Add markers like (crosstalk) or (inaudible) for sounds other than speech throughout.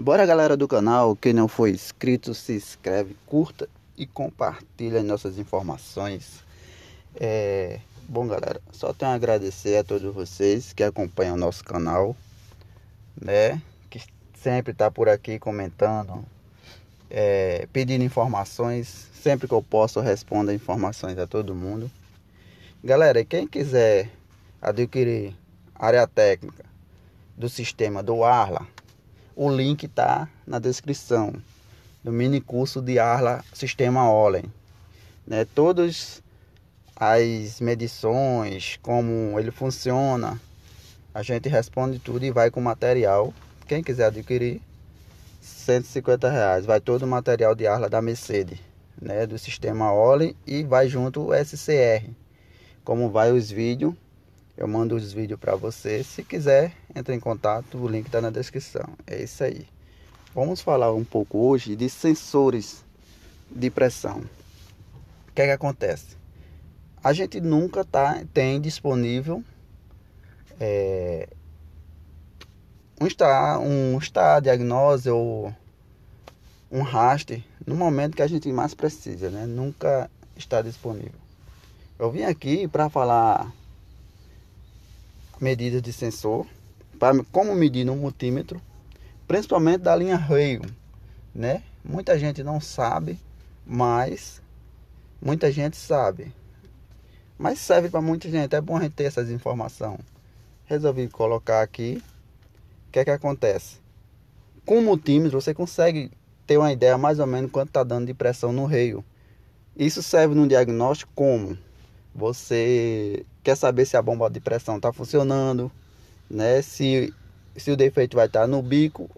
Bora galera do canal, quem não foi inscrito, se inscreve, curta e compartilha nossas informações. É... Bom galera, só tenho a agradecer a todos vocês que acompanham o nosso canal, né? Que sempre tá por aqui comentando, é, pedindo informações. Sempre que eu posso, eu respondo informações a todo mundo. Galera, quem quiser adquirir área técnica do sistema do Arla, o link está na descrição do mini curso de Arla Sistema Olen. Né, todas as medições, como ele funciona, a gente responde tudo e vai com material. Quem quiser adquirir, 150 reais. Vai todo o material de Arla da Mercedes, né, do sistema Olen e vai junto o SCR. Como vai os vídeos eu mando os vídeos para você. Se quiser, entre em contato, o link está na descrição. É isso aí. Vamos falar um pouco hoje de sensores de pressão. O que é que acontece? A gente nunca tá, tem disponível é, um está um está diagnóstico ou um raster no momento que a gente mais precisa, né? Nunca está disponível. Eu vim aqui para falar medidas de sensor, para como medir no multímetro, principalmente da linha reio, né? Muita gente não sabe, mas muita gente sabe. Mas serve para muita gente, é bom a gente ter essas informações. Resolvi colocar aqui. O que é que acontece? Com o multímetro você consegue ter uma ideia mais ou menos quanto está dando de pressão no reio. Isso serve no diagnóstico como você quer saber se a bomba de pressão está funcionando, né? Se, se o defeito vai estar tá no bico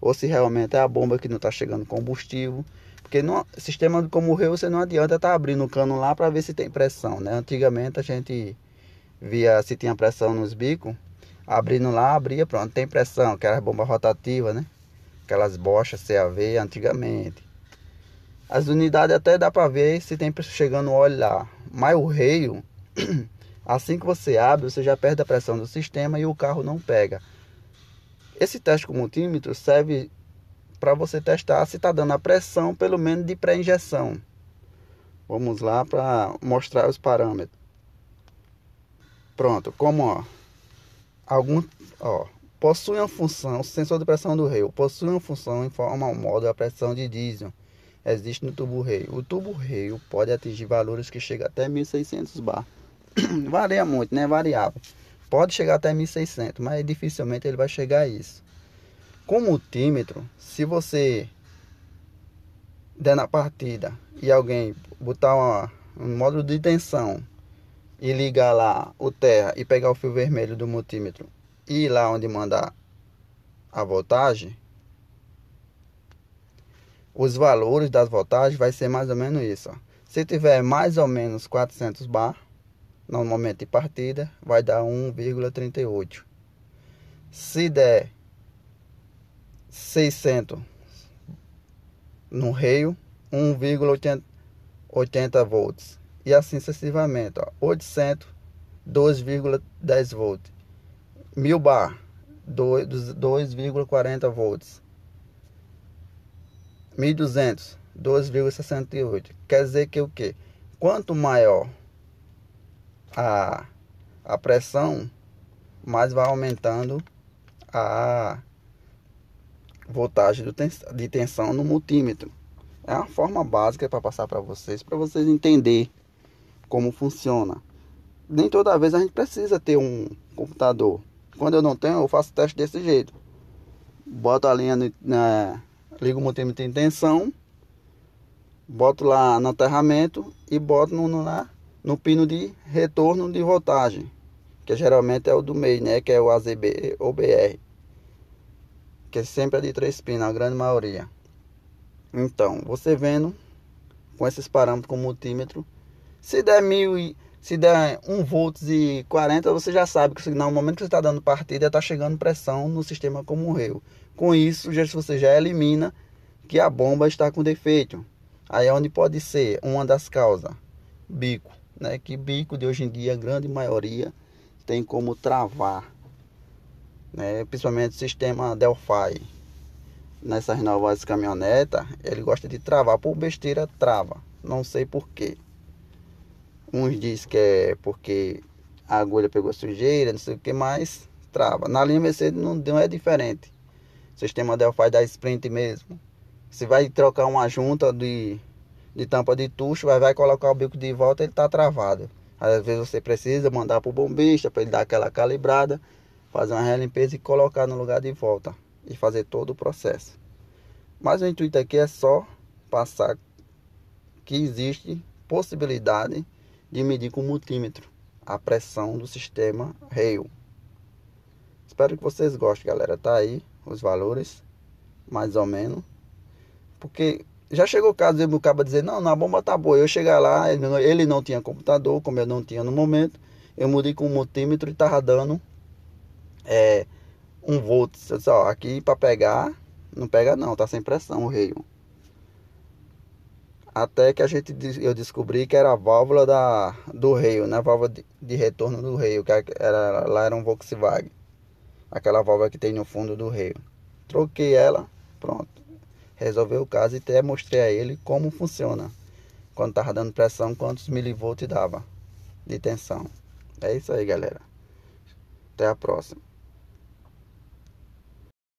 ou se realmente é a bomba que não está chegando combustível. Porque no sistema como o rio você não adianta estar tá abrindo o cano lá para ver se tem pressão, né? Antigamente a gente via se tinha pressão nos bicos, abrindo lá, abria, pronto, tem pressão, aquelas bombas rotativas, né? Aquelas bochas CAV antigamente. As unidades até dá para ver se tem chegando óleo lá, mas o reio assim que você abre, você já perde a pressão do sistema e o carro não pega. Esse teste com multímetro serve para você testar se está dando a pressão, pelo menos de pré-injeção. Vamos lá para mostrar os parâmetros. Pronto, como ó, algum, ó, possui uma função, o sensor de pressão do reio possui uma função em forma ao modo a pressão de diesel existe no tubo rei. O tubo rei pode atingir valores que chegam até 1.600 bar. (clears throat) Varia muito, né? Variável. Pode chegar até 1.600, mas dificilmente ele vai chegar a isso. Com o multímetro, se você der na partida e alguém botar uma, um módulo de tensão e ligar lá o terra e pegar o fio vermelho do multímetro e ir lá onde mandar a voltagem, os valores das voltagens vai ser mais ou menos isso. Ó. Se tiver mais ou menos 400 bar no momento de partida, vai dar 1,38. Se der 600 no reio, 1,80 volts. E assim sucessivamente, ó, 800, 2,10 volts. 1000 bar, 2,40 volts. 1.200, 2,68. Quer dizer que o que? Quanto maior a, a pressão, mais vai aumentando a voltagem de tensão no multímetro. É uma forma básica para passar para vocês, para vocês entender como funciona. Nem toda vez a gente precisa ter um computador. Quando eu não tenho, eu faço teste desse jeito. Boto a linha no, na, ligo o multímetro em tensão, boto lá no aterramento e boto no, no, no pino de retorno de voltagem, que geralmente é o do meio, né, que é o AZB ou BR, que é sempre é de três pinos, a grande maioria. Então, você vendo com esses parâmetros com o multímetro, se der mil e se der 1 volts e 40, você já sabe que no momento que você está dando partida, está chegando pressão no sistema como o eu. Com isso, você já elimina que a bomba está com defeito. Aí é onde pode ser uma das causas, bico, né? Que bico de hoje em dia, a grande maioria tem como travar, né? Principalmente o sistema Delphi. Nessas novas caminhonetas, ele gosta de travar por besteira, trava. Não sei porquê. Uns dizem que é porque a agulha pegou sujeira, não sei o que mais, trava. Na linha Mercedes não, é diferente. O sistema dela faz da sprint mesmo. você vai trocar uma junta de, de tampa de tucho, vai, vai colocar o bico de volta, ele está travado. Às vezes você precisa mandar para o bombista para ele dar aquela calibrada, fazer uma limpeza e colocar no lugar de volta e fazer todo o processo. Mas o intuito aqui é só passar que existe possibilidade de medir com multímetro a pressão do sistema rail. Espero que vocês gostem, galera. Tá aí os valores, mais ou menos. Porque já chegou o caso de o cara dizer, não, não, a bomba tá boa. Eu chegar lá, ele não, ele não tinha computador, como eu não tinha no momento. Eu mudei com o multímetro e tava dando é, um volt. Eu disse, ó, aqui para pegar, não pega não, tá sem pressão o rail até que a gente eu descobri que era a válvula da, do reio, né? A válvula de, de, retorno do reio, que era, lá era um Volkswagen. Aquela válvula que tem no fundo do reio. Troquei ela, pronto. Resolveu o caso e até mostrei a ele como funciona. Quando tava dando pressão, quantos milivolts dava de tensão. É isso aí, galera. Até a próxima.